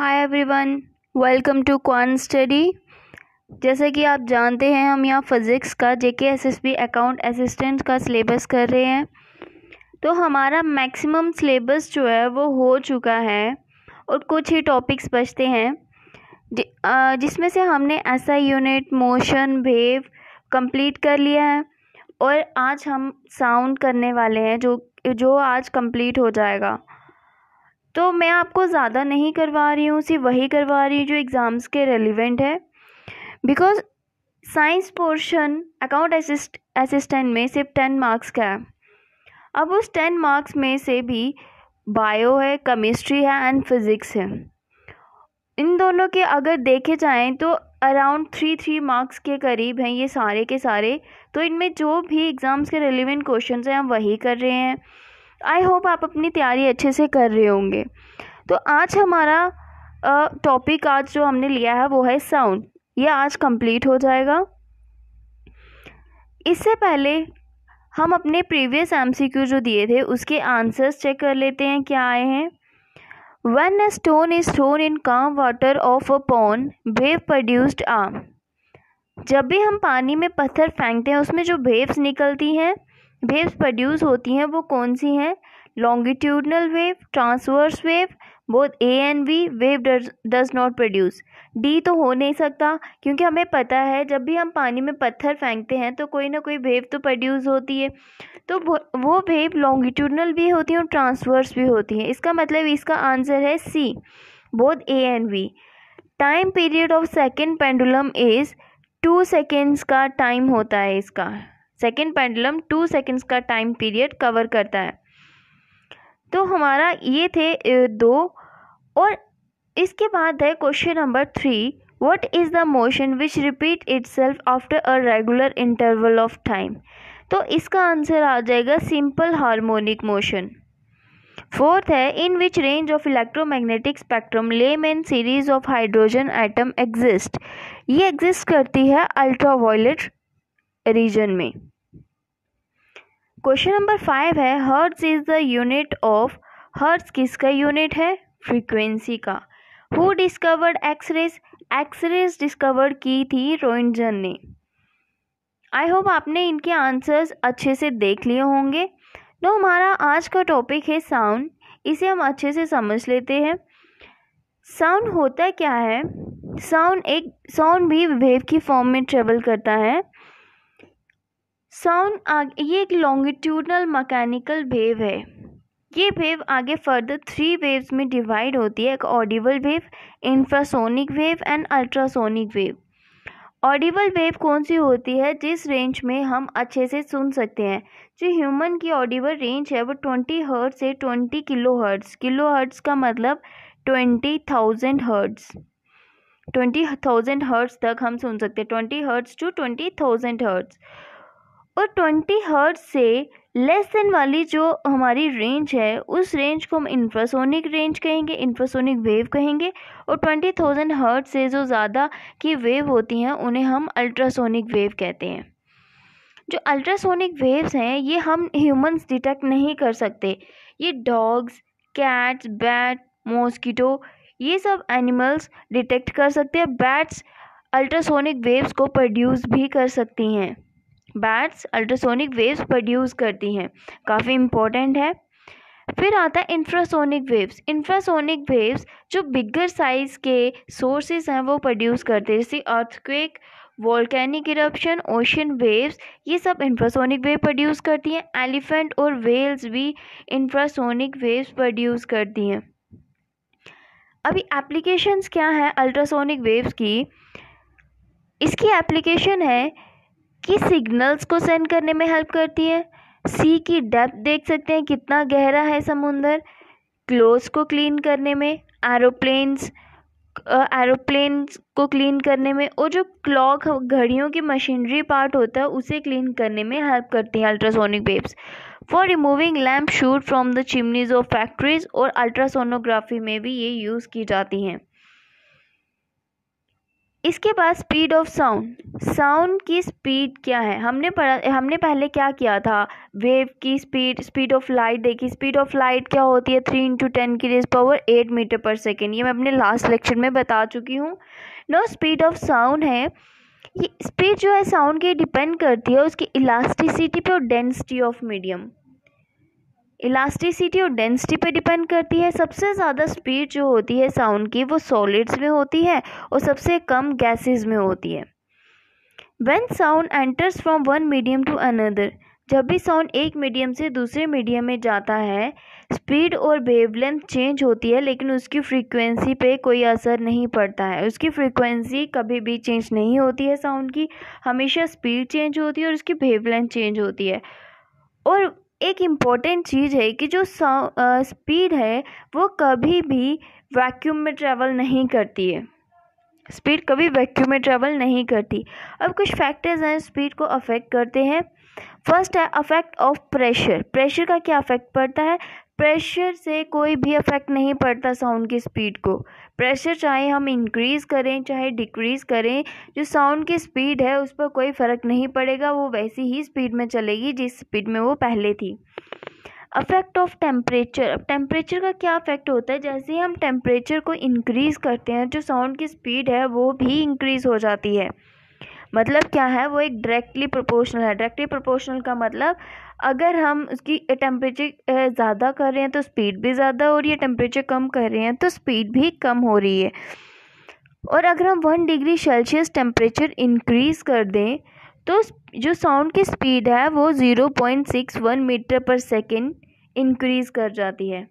Hi everyone welcome to क्वान study जैसे कि आप जानते हैं हम यहाँ फिज़िक्स का जेके एसएसबी अकाउंट असिस्टेंट का सिलेबस कर रहे हैं तो हमारा मैक्सिमम सिलेबस जो है वो हो चुका है और कुछ ही टॉपिक्स बचते हैं जिसमें से हमने ऐसा यूनिट मोशन वेव कंप्लीट कर लिया है और आज हम साउंड करने वाले हैं जो जो आज कंप्लीट हो जाएगा तो मैं आपको ज़्यादा नहीं करवा रही हूँ सिर्फ वही करवा रही हूँ जो एग्ज़ाम्स के रेलिवेंट है because science portion account assist assistant में सिर्फ टेन मार्क्स का है अब उस टेन मार्क्स में से भी बायो है केमिस्ट्री है एंड फिज़िक्स है इन दोनों के अगर देखे जाएँ तो अराउंड थ्री थ्री मार्क्स के करीब हैं ये सारे के सारे तो इनमें जो भी एग्ज़ाम्स के रेलिवेंट क्वेश्चन हैं हम वही कर रहे हैं आई होप आप अपनी तैयारी अच्छे से कर रहे होंगे तो आज हमारा टॉपिक आज जो हमने लिया है वो है साउंड ये आज कंप्लीट हो जाएगा इससे पहले हम अपने प्रीवियस एम जो दिए थे उसके आंसर्स चेक कर लेते हैं क्या आए हैं one a stone is thrown in calm water of a pond wave produced आ जब भी हम पानी में पत्थर फेंकते हैं उसमें जो वेव्स निकलती हैं वेव्स प्रोड्यूस होती हैं वो कौन सी हैं longitudinal wave transverse wave both A and B wave does not produce D तो हो नहीं सकता क्योंकि हमें पता है जब भी हम पानी में पत्थर फेंकते हैं तो कोई ना कोई वेव तो प्रोड्यूस होती है तो वो वेव लॉन्गिट्यूडनल भी होती है और ट्रांसवर्स भी होती है इसका मतलब इसका आंसर है C both A and B time period of second pendulum is two seconds का टाइम होता है इसका सेकेंड पेंडुलम टू सेकेंड्स का टाइम पीरियड कवर करता है तो हमारा ये थे दो और इसके बाद है question number three what is the motion which repeat itself after a regular interval of time तो इसका आंसर आ जाएगा सिंपल हारमोनिक मोशन फोर्थ है in which range of electromagnetic spectrum Lyman and series of hydrogen atom exist ये exist करती है ultraviolet region में question number five है hertz is the unit of hertz किसका unit है frequency का who discovered X rays X rays discovered की थी रोइंजन ने आई होप आपने इनके आंसर्स अच्छे से देख लिए होंगे तो हमारा आज का टॉपिक है साउंड इसे हम अच्छे से समझ लेते हैं साउंड होता क्या है साउंड एक साउंड भी वेव की फॉर्म में ट्रेवल करता है साउंड ये एक लॉन्गिट्यूडनल मकैनिकल वेव है ये वेव आगे फर्दर थ्री वेव्स में डिवाइड होती है एक audible wave infrasonic wave and ultrasonic wave audible wave कौन सी होती है जिस रेंज में हम अच्छे से सुन सकते हैं जो ह्यूमन की ऑडिबल रेंज है वो ट्वेंटी हर्ट्स से twenty kilo hertz kilo hertz का मतलब twenty thousand hertz twenty thousand hertz तक हम सुन सकते हैं twenty hertz to twenty thousand hertz और ट्वेंटी हर्ट से लेस देन वाली जो हमारी रेंज है उस रेंज को हम इंफ्रासोनिक रेंज कहेंगे इंफ्रासोनिक वेव कहेंगे और ट्वेंटी थाउजेंड हर्ट से जो ज़्यादा की वेव होती हैं उन्हें हम अल्ट्रासोनिक वेव कहते हैं जो अल्ट्रासोनिक वेव्स हैं ये हम ह्यूमंस डिटेक्ट नहीं कर सकते ये डॉग्स कैट्स बैट मॉस्किटो ये सब एनिमल्स डिटेक्ट कर सकते हैं बैट्स अल्ट्रासोनिक वेव्स को प्रोड्यूस भी कर सकती हैं बैट्स अल्ट्रासोनिक वेव्स प्रोड्यूस करती हैं काफ़ी इम्पोर्टेंट है फिर आता है इंफ्रासोनिक वेव्स इंफ्रासोनिक वेव्स जो बिगर साइज़ के सोर्सेज हैं वो प्रोड्यूस करते हैं जैसे earthquake volcanic eruption ocean waves ये सब इंफ्रासोनिक वेव प्रोड्यूस करती हैं एलिफेंट और वेल्स भी इंफ्रासोनिक वेव्स प्रोड्यूस करती हैं अभी एप्लीकेशंस क्या हैं अल्ट्रासोनिक वेव्स की इसकी एप्लीकेशन है की सिग्नल्स को सेंड करने में हेल्प करती है सी की डेप्थ देख सकते हैं कितना गहरा है समुंदर क्लोज को क्लीन करने में एरोप्लेन्स एरोप्लेन्स को क्लीन करने में और जो क्लॉक घड़ियों की मशीनरी पार्ट होता है उसे क्लीन करने में हेल्प करती हैं ultrasonic waves for removing lamp soot from the chimneys of factories और अल्ट्रासोनोग्राफी में भी ये यूज़ की जाती हैं इसके बाद स्पीड ऑफ साउंड साउंड की स्पीड क्या है हमने पढ़ा हमने पहले क्या किया था वेव की स्पीड स्पीड ऑफ लाइट देखी स्पीड ऑफ लाइट क्या होती है थ्री इंटू टेन की raise power eight metre per second ये मैं अपने लास्ट लेक्चर में बता चुकी हूँ नो स्पीड ऑफ साउंड है ये स्पीड जो है साउंड की डिपेंड करती है उसकी इलास्टिसिटी पे और डेंसिटी ऑफ मीडियम इलास्टिसिटी और डेंसिटी पे डिपेंड करती है सबसे ज़्यादा स्पीड जो होती है साउंड की वो सॉलिड्स में होती है और सबसे कम गैसेस में होती है when sound enters from one medium to another जब भी साउंड एक मीडियम से दूसरे मीडियम में जाता है स्पीड और वेवलेंथ चेंज होती है लेकिन उसकी फ्रीक्वेंसी पे कोई असर नहीं पड़ता है उसकी फ्रीक्वेंसी कभी भी चेंज नहीं होती है साउंड की हमेशा स्पीड चेंज होती है और उसकी वेवलेंथ चेंज होती है और एक इम्पॉर्टेंट चीज़ है कि जो स्पीड है वो कभी भी वैक्यूम में ट्रैवल नहीं करती है स्पीड कभी वैक्यूम में ट्रैवल नहीं करती अब कुछ फैक्टर्स हैं स्पीड को अफेक्ट करते हैं फर्स्ट है अफेक्ट ऑफ प्रेशर प्रेशर का क्या अफेक्ट पड़ता है प्रेशर से कोई भी अफेक्ट नहीं पड़ता साउंड की स्पीड को प्रेशर चाहे हम इंक्रीज़ करें चाहे डिक्रीज़ करें जो साउंड की स्पीड है उस पर कोई फ़र्क नहीं पड़ेगा वो वैसी ही स्पीड में चलेगी जिस स्पीड में वो पहले थी अफेक्ट ऑफ टेम्परेचर अब टेम्परेचर का क्या अफेक्ट होता है जैसे ही हम टेम्परेचर को इंक्रीज़ करते हैं जो साउंड की स्पीड है वो भी इंक्रीज़ हो जाती है मतलब क्या है वो एक डायरेक्टली प्रोपोर्शनल है डायरेक्टली प्रोपोर्शनल का मतलब अगर हम उसकी टेम्परेचर ज़्यादा कर रहे हैं तो स्पीड भी ज़्यादा हो रही है टेम्परेचर कम कर रहे हैं तो स्पीड भी कम हो रही है और अगर हम one degree Celsius temperature increase कर दें तो जो साउंड की स्पीड है वो zero point six one metre per second increase कर जाती है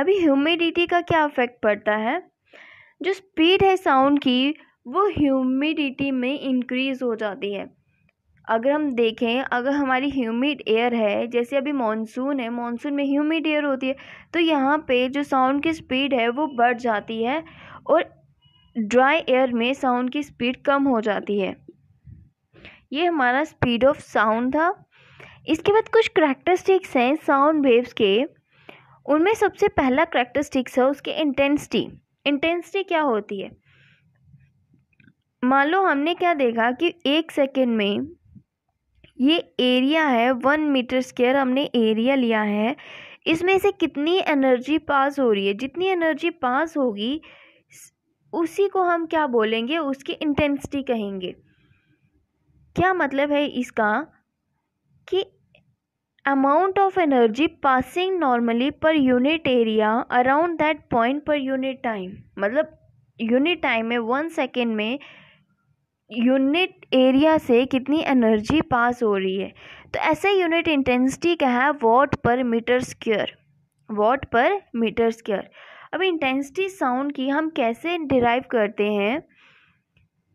अभी ह्यूमिडिटी का क्या इफ़ेक्ट पड़ता है जो स्पीड है साउंड की वो ह्यूमिडिटी में इंक्रीज़ हो जाती है अगर हम देखें अगर हमारी ह्यूमिड एयर है जैसे अभी मानसून है मानसून में ह्यूमिड एयर होती है तो यहाँ पे जो साउंड की स्पीड है वो बढ़ जाती है और ड्राई एयर में साउंड की स्पीड कम हो जाती है ये हमारा स्पीड ऑफ साउंड था इसके बाद कुछ करैक्टरस्टिक्स हैं साउंड वेव्स के उनमें सबसे पहला करैक्टरस्टिक्स है उसकी इंटेंसिटी इंटेंसिटी क्या होती है मान लो हमने क्या देखा कि एक सेकेंड में ये एरिया है वन मीटर स्क्वेयर हमने एरिया लिया है इसमें से कितनी एनर्जी पास हो रही है जितनी एनर्जी पास होगी उसी को हम क्या बोलेंगे उसकी इंटेंसिटी कहेंगे क्या मतलब है इसका कि amount of energy passing normally per unit area around that point per unit time मतलब यूनिट टाइम में वन सेकेंड में यूनिट एरिया से कितनी एनर्जी पास हो रही है तो ऐसे यूनिट इंटेंसिटी का है watt per metre square watt per metre square अब इंटेंसिटी साउंड की हम कैसे डिराइव करते हैं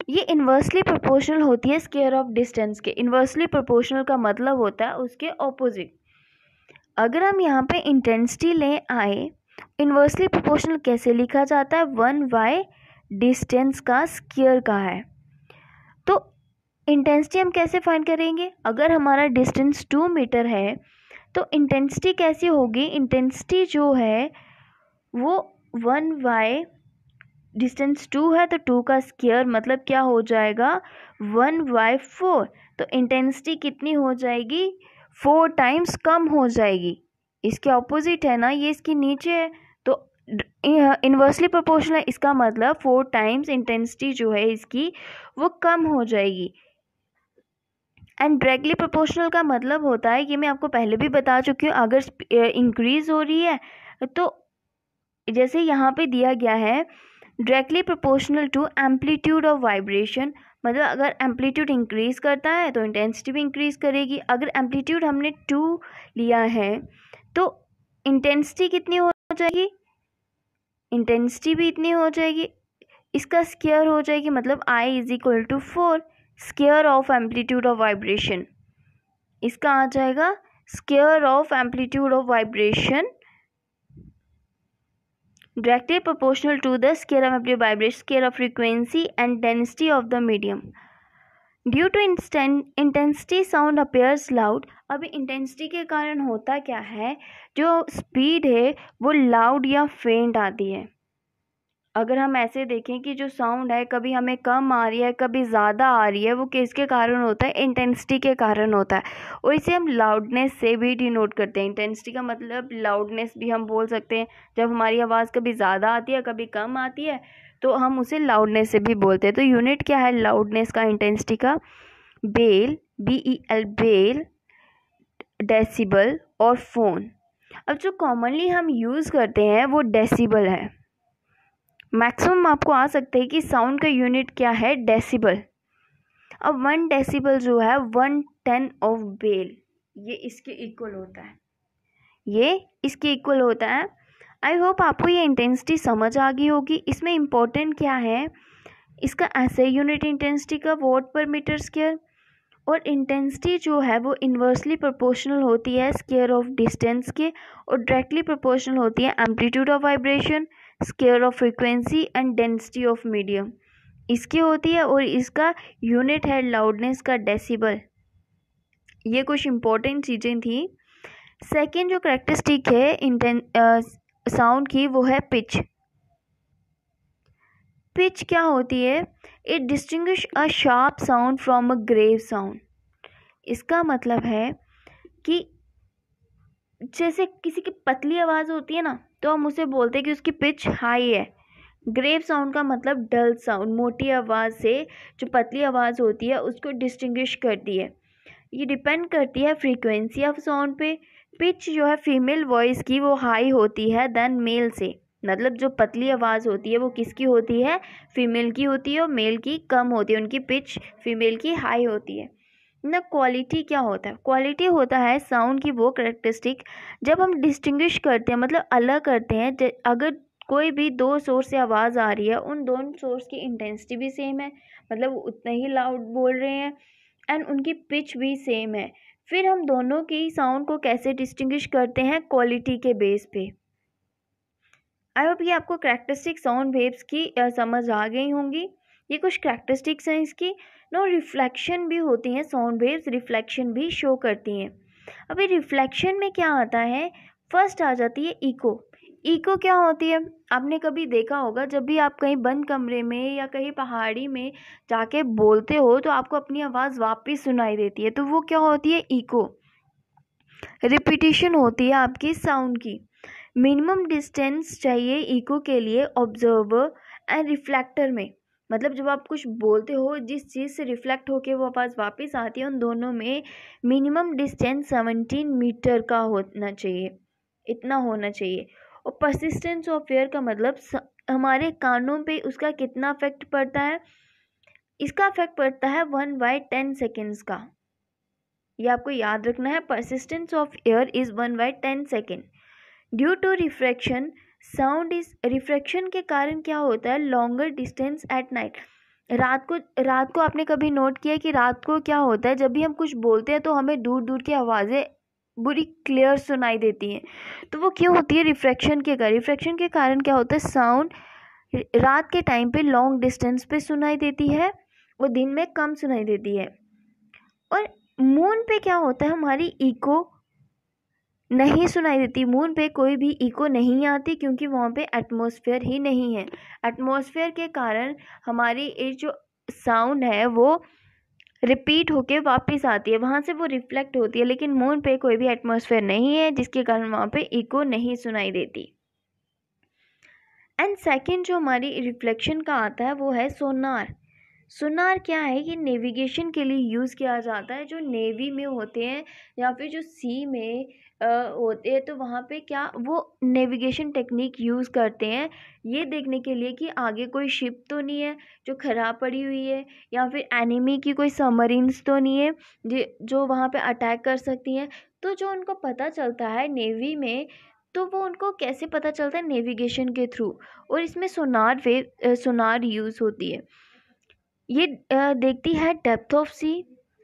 ये इन्वर्सली प्रोपोर्शनल होती है स्केयर ऑफ डिस्टेंस के इन्वर्सली प्रोपोर्शनल का मतलब होता है उसके ऑपोजिट अगर हम यहाँ पे इंटेंसिटी लें आए इन्वर्सली प्रोपोर्शनल कैसे लिखा जाता है वन बाय डिस्टेंस का स्केयर का है इंटेंसिटी हम कैसे फाइंड करेंगे अगर हमारा डिस्टेंस टू मीटर है तो इंटेंसिटी कैसी होगी इंटेंसिटी जो है वो वन बाय डिस्टेंस टू है तो टू का स्केयर मतलब क्या हो जाएगा वन बाय फोर तो इंटेंसिटी कितनी हो जाएगी फोर टाइम्स कम हो जाएगी इसके ऑपोजिट है ना ये इसके नीचे है तो इन्वर्सली प्रोपोर्शनल इसका मतलब फोर टाइम्स इंटेंसिटी जो है इसकी वो कम हो जाएगी एंड डायरेक्टली प्रोपोर्शनल का मतलब होता है ये मैं आपको पहले भी बता चुकी हूँ अगर इंक्रीज हो रही है तो जैसे यहाँ पे दिया गया है directly proportional to amplitude of vibration मतलब अगर एम्पलीट्यूड इंक्रीज़ करता है तो इंटेंसिटी भी इंक्रीज़ करेगी अगर एम्पलीट्यूड हमने टू लिया है तो इंटेंसिटी कितनी हो जाएगी इंटेंसिटी भी इतनी हो जाएगी इसका स्केयर हो जाएगी मतलब I is equal to four square of amplitude of vibration इसका आ जाएगा square of amplitude of vibration directly proportional to the square of एम्पली vibration square of frequency and density of the medium due to intensity sound appears loud अभी intensity के कारण होता क्या है जो स्पीड है वो लाउड या फेंट आती है अगर हम ऐसे देखें कि जो साउंड है कभी हमें कम आ रही है कभी ज़्यादा आ रही है वो किसके कारण होता है इंटेंसिटी के कारण होता है और इसे हम लाउडनेस से भी डिनोट करते हैं इंटेंसिटी का मतलब लाउडनेस भी हम बोल सकते हैं जब हमारी आवाज़ कभी ज़्यादा आती है कभी कम आती है तो हम उसे लाउडनेस से भी बोलते हैं तो यूनिट क्या है लाउडनेस का इंटेंसिटी का bel B E L bel decibel और फ़ोन अब जो कॉमनली हम यूज़ करते हैं वो डेसीबल है मैक्सिमम आपको आ सकते हैं कि साउंड का यूनिट क्या है डेसिबल अब वन डेसिबल जो है वन टेन ऑफ बेल ये इसके इक्वल होता है ये इसके इक्वल होता है आई होप आपको ये इंटेंसिटी समझ आ गई होगी इसमें इम्पोर्टेंट क्या है इसका ऐसे यूनिट इंटेंसिटी का वोट पर मीटर स्केयर और इंटेंसिटी जो है वो इन्वर्सली प्रोपोर्शनल होती है स्केयर ऑफ डिस्टेंस के और डायरेक्टली प्रोपोर्शनल होती है amplitude of vibration square of frequency and density of medium इसकी होती है और इसका यूनिट है लाउडनेस का डेसिबल ये कुछ इम्पोर्टेंट चीज़ें थी सेकेंड जो करेक्टरिस्टिक है इंटें साउंड की वो है पिच पिच क्या होती है it distinguish a sharp sound from a grave sound इसका मतलब है कि जैसे किसी की पतली आवाज़ होती है ना तो हम उसे बोलते हैं कि उसकी पिच हाई है ग्रेव साउंड का मतलब डल साउंड मोटी आवाज़ से जो पतली आवाज़ होती है उसको डिस्टिंग्विश करती है ये डिपेंड करती है फ्रीक्वेंसी ऑफ साउंड पे पिच जो है फीमेल वॉइस की वो हाई होती है देन मेल से मतलब जो पतली आवाज़ होती है वो किसकी होती है फीमेल की होती है और मेल की कम होती है उनकी पिच फीमेल की हाई होती है ना क्वालिटी क्या होता है क्वालिटी होता है साउंड की वो करेक्टरिस्टिक जब हम डिस्टिंग्विश करते हैं मतलब अलग करते हैं अगर कोई भी दो सोर्स से आवाज़ आ रही है उन दोनों सोर्स की इंटेंसिटी भी सेम है मतलब उतना ही लाउड बोल रहे हैं एंड उनकी पिच भी सेम है फिर हम दोनों की साउंड को कैसे डिस्टिंग्विश करते हैं क्वालिटी के बेस पे आई होप ये आपको करैक्टरिस्टिक साउंड वेव्स की समझ आ गई होंगी ये कुछ करैक्टरिस्टिक्स हैं इसकी नो रिफ्लेक्शन भी होती हैं साउंड वेव्स रिफ्लेक्शन भी शो करती हैं अभी रिफ्लेक्शन में क्या आता है फर्स्ट आ जाती है इको इको क्या होती है आपने कभी देखा होगा जब भी आप कहीं बंद कमरे में या कहीं पहाड़ी में जाके बोलते हो तो आपको अपनी आवाज़ वापस सुनाई देती है तो वो क्या होती है इको रिपीटिशन होती है आपकी साउंड की मिनिमम डिस्टेंस चाहिए इको के लिए ऑब्जर्वर एंड रिफ्लेक्टर में मतलब जब आप कुछ बोलते हो जिस चीज़ से रिफ्लेक्ट होकर वो आवाज़ वापस आती है उन दोनों में मिनिमम डिस्टेंस सेवनटीन मीटर का होना चाहिए इतना होना चाहिए और परसिस्टेंस ऑफ एयर का मतलब हमारे कानों पे उसका कितना अफेक्ट पड़ता है इसका अफेक्ट पड़ता है वन बाई टेन सेकेंड्स का ये आपको याद रखना है persistence of ear is one by ten second due to refraction sound इस रिफ्रैक्शन के कारण क्या होता है लॉन्गर डिस्टेंस एट नाइट रात को रात को आपने कभी नोट किया कि रात को क्या होता है जब भी हम कुछ बोलते हैं तो हमें दूर दूर की आवाज़ें बुरी क्लियर सुनाई देती हैं तो वो क्यों होती है रिफ्रैक्शन के कारण रिफ्रैक्शन के कारण क्या होता है साउंड रात के टाइम पे लॉन्ग डिस्टेंस पे सुनाई देती है वो दिन में कम सुनाई देती है और मून पे क्या होता है हमारी इको नहीं सुनाई देती मून पे कोई भी इको नहीं आती क्योंकि वहाँ पे एटमॉस्फेयर ही नहीं है एटमॉस्फेयर के कारण हमारी ये जो साउंड है वो रिपीट होके वापस आती है वहाँ से वो रिफ्लेक्ट होती है लेकिन मून पे कोई भी एटमॉस्फेयर नहीं है जिसके कारण वहाँ पे इको नहीं सुनाई देती एंड सेकेंड जो हमारी रिफ्लेक्शन का आता है वो है सोनार सोनार क्या है कि नेविगेशन के लिए यूज़ किया जाता है जो नेवी में होते हैं या फिर जो सी में होते हैं तो वहाँ पे क्या वो नेविगेशन टेक्निक यूज़ करते हैं ये देखने के लिए कि आगे कोई शिप तो नहीं है जो ख़राब पड़ी हुई है या फिर एनिमी की कोई सबमरीन्स तो नहीं है जो वहाँ पे अटैक कर सकती हैं तो जो उनको पता चलता है नेवी में तो वो उनको कैसे पता चलता है नेविगेशन के थ्रू और इसमें सोनार वे सोनार यूज़ होती है ये देखती है depth of sea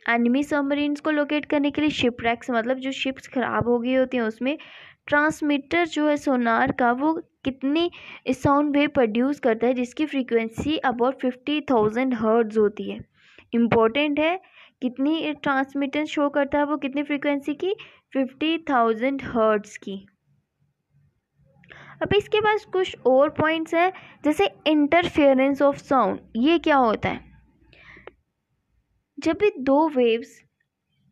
enemy submarines को लोकेट करने के लिए शिपरैक्स मतलब जो शिप्स खराब हो गई होती हैं उसमें ट्रांसमीटर जो है सोनार का वो कितनी साउंड वेव प्रोड्यूस करता है जिसकी frequency about fifty thousand hertz होती है इम्पोर्टेंट है कितनी ट्रांसमीटर शो करता है वो कितनी फ्रीक्वेंसी की फिफ्टी थाउजेंड हर्ड्स की अब इसके पास कुछ और पॉइंट्स हैं जैसे इंटरफेरेंस ऑफ साउंड ये क्या होता है जब भी दो waves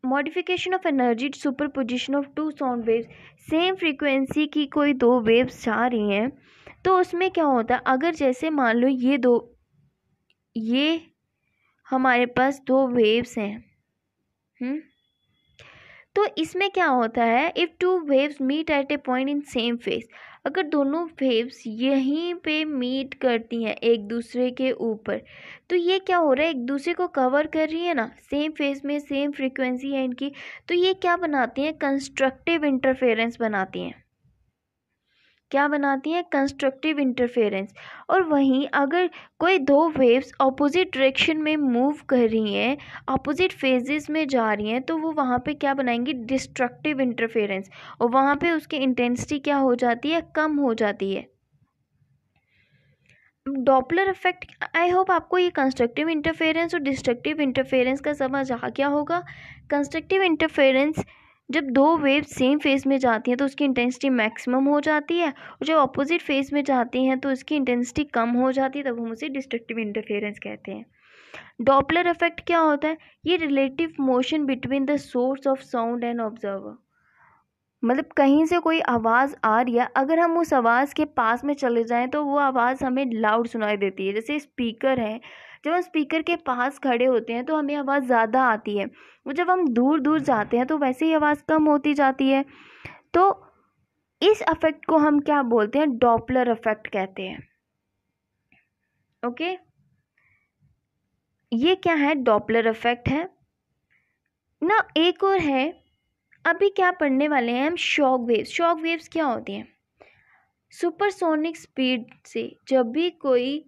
modification of energy superposition of two sound waves same frequency की कोई दो वेव्स जा रही हैं तो उसमें क्या होता है अगर जैसे मान लो ये दो ये हमारे पास दो वेव्स हैं हुँ? हम्म, तो इसमें क्या होता है if two waves meet at a point in same phase अगर दोनों वेव्स यहीं पे मीट करती हैं एक दूसरे के ऊपर तो ये क्या हो रहा है एक दूसरे को कवर कर रही है ना सेम फेज में सेम फ्रिक्वेंसी है इनकी तो ये क्या बनाती हैं कंस्ट्रक्टिव इंटरफेरेंस बनाती हैं क्या बनाती हैं कंस्ट्रक्टिव इंटरफेरेंस और वहीं अगर कोई दो वेव्स अपोजिट डायरेक्शन में मूव कर रही हैं अपोजिट फेजेस में जा रही हैं तो वो वहाँ पे क्या बनाएंगी डिस्ट्रक्टिव इंटरफेरेंस और वहाँ पे उसकी इंटेंसिटी क्या हो जाती है कम हो जाती है डॉपलर इफेक्ट आई होप आपको ये कंस्ट्रक्टिव इंटरफेरेंस और डिस्ट्रक्टिव इंटरफेरेंस का समझ आ गया होगा कंस्ट्रक्टिव इंटरफेरेंस जब दो वेव सेम फेस में जाती हैं तो उसकी इंटेंसिटी मैक्सिमम हो जाती है और जब अपोजिट फेस में जाती हैं तो उसकी इंटेंसिटी कम हो जाती है तब हम उसे डिस्ट्रक्टिव इंटरफेरेंस कहते हैं डॉपलर इफेक्ट क्या होता है ये relative motion between the source of sound and observer मतलब कहीं से कोई आवाज़ आ रही है अगर हम उस आवाज़ के पास में चले जाएं तो वो आवाज़ हमें लाउड सुनाई देती है जैसे स्पीकर है जब हम स्पीकर के पास खड़े होते हैं तो हमें आवाज़ ज़्यादा आती है और जब हम दूर दूर जाते हैं तो वैसे ही आवाज़ कम होती जाती है तो इस अफेक्ट को हम क्या बोलते हैं डॉपलर अफेक्ट कहते हैं ओके ये क्या है डॉपलर अफेक्ट है ना एक और है अभी क्या पढ़ने वाले हैं हम शॉक वेव्स शॉक वेव्स क्या होती हैं सुपरसोनिक स्पीड से जब भी कोई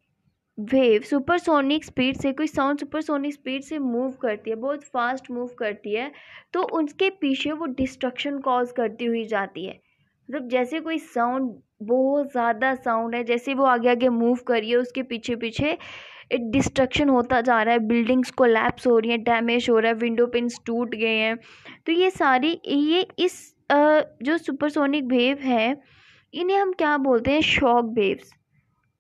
वेव सुपरसोनिक स्पीड से कोई साउंड सुपरसोनिक स्पीड से मूव करती है बहुत फास्ट मूव करती है तो उसके पीछे वो डिस्ट्रक्शन कॉज करती हुई जाती है मतलब जैसे कोई साउंड बहुत ज़्यादा साउंड है जैसे वो आगे आगे मूव करिए उसके पीछे पीछे एक डिस्ट्रक्शन होता जा रहा है बिल्डिंग्स को लैप्स हो रही हैं डैमेज हो रहा है विंडो पिन्स टूट गए हैं तो ये सारी ये इस जो सुपरसोनिक वेव है इन्हें हम क्या बोलते हैं शॉक वेव्स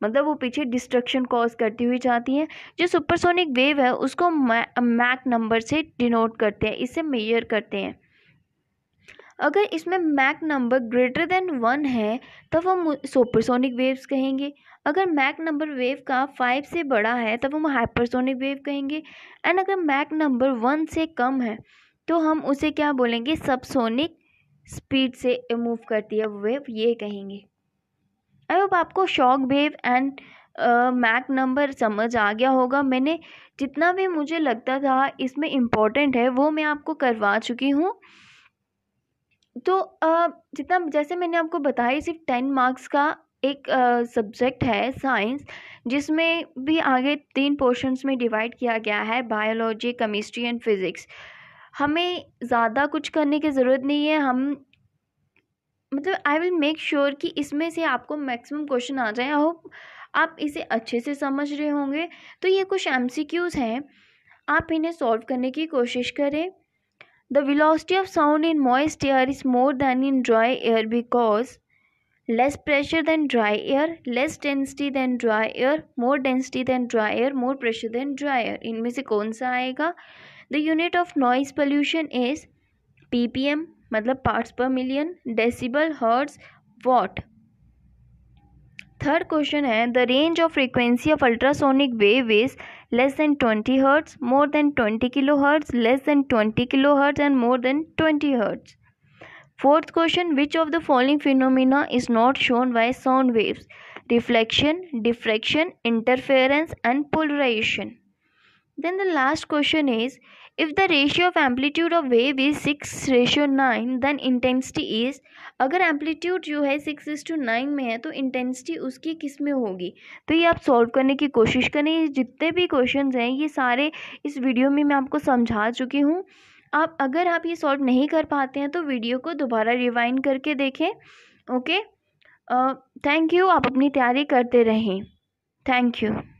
मतलब वो पीछे डिस्ट्रक्शन कॉज करती हुई जाती हैं जो सुपरसोनिक वेव है उसको मैक नंबर से डिनोट करते हैं इससे मेयर करते हैं अगर इसमें Mach number greater than one है तब हम सुपरसोनिक वेव्स कहेंगे अगर मैक नंबर वेव का फाइव से बड़ा है तब हम हाइपरसोनिक वेव कहेंगे एंड अगर मैक नंबर वन से कम है तो हम उसे क्या बोलेंगे सबसोनिक स्पीड से मूव करती है वेव ये कहेंगे अब आपको shock wave and Mach number समझ आ गया होगा मैंने जितना भी मुझे लगता था इसमें इम्पोर्टेंट है वो मैं आपको करवा चुकी हूँ तो uh, जितना जैसे मैंने आपको बताया सिर्फ टेन मार्क्स का एक सब्जेक्ट uh, है साइंस जिसमें भी आगे तीन पोर्शंस में डिवाइड किया गया है बायोलॉजी केमिस्ट्री एंड फिज़िक्स हमें ज़्यादा कुछ करने की ज़रूरत नहीं है हम मतलब आई विल मेक श्योर कि इसमें से आपको मैक्सिमम क्वेश्चन आ जाए आई होप आप इसे अच्छे से समझ रहे होंगे तो ये कुछ एम हैं आप इन्हें सॉल्व करने की कोशिश करें the velocity of sound in moist air is more than in dry air because less pressure than dry air less density than dry air more density than dry air more pressure than dry air इनमें से कौन सा आएगा the unit of noise pollution is P P M मतलब parts per million decibel hertz watt third question है the range of frequency of ultrasonic wave is less than twenty hertz more than twenty kilo hertz less than twenty kilo hertz and more than twenty hertz fourth question which of the following phenomena is not shown by sound waves reflection diffraction interference and polarisation then the last question is if the ratio of amplitude of wave is six ratio nine then intensity is अगर amplitude जो है six is to nine में है तो intensity उसकी किस में होगी तो ये आप सॉल्व करने की कोशिश करें जितने भी क्वेश्चन हैं ये सारे इस वीडियो में मैं आपको समझा चुकी हूँ आप अगर आप ये सॉल्व नहीं कर पाते हैं तो वीडियो को दोबारा रिवाइंड करके देखें ओके थैंक यू आप अपनी तैयारी करते रहें थैंक यू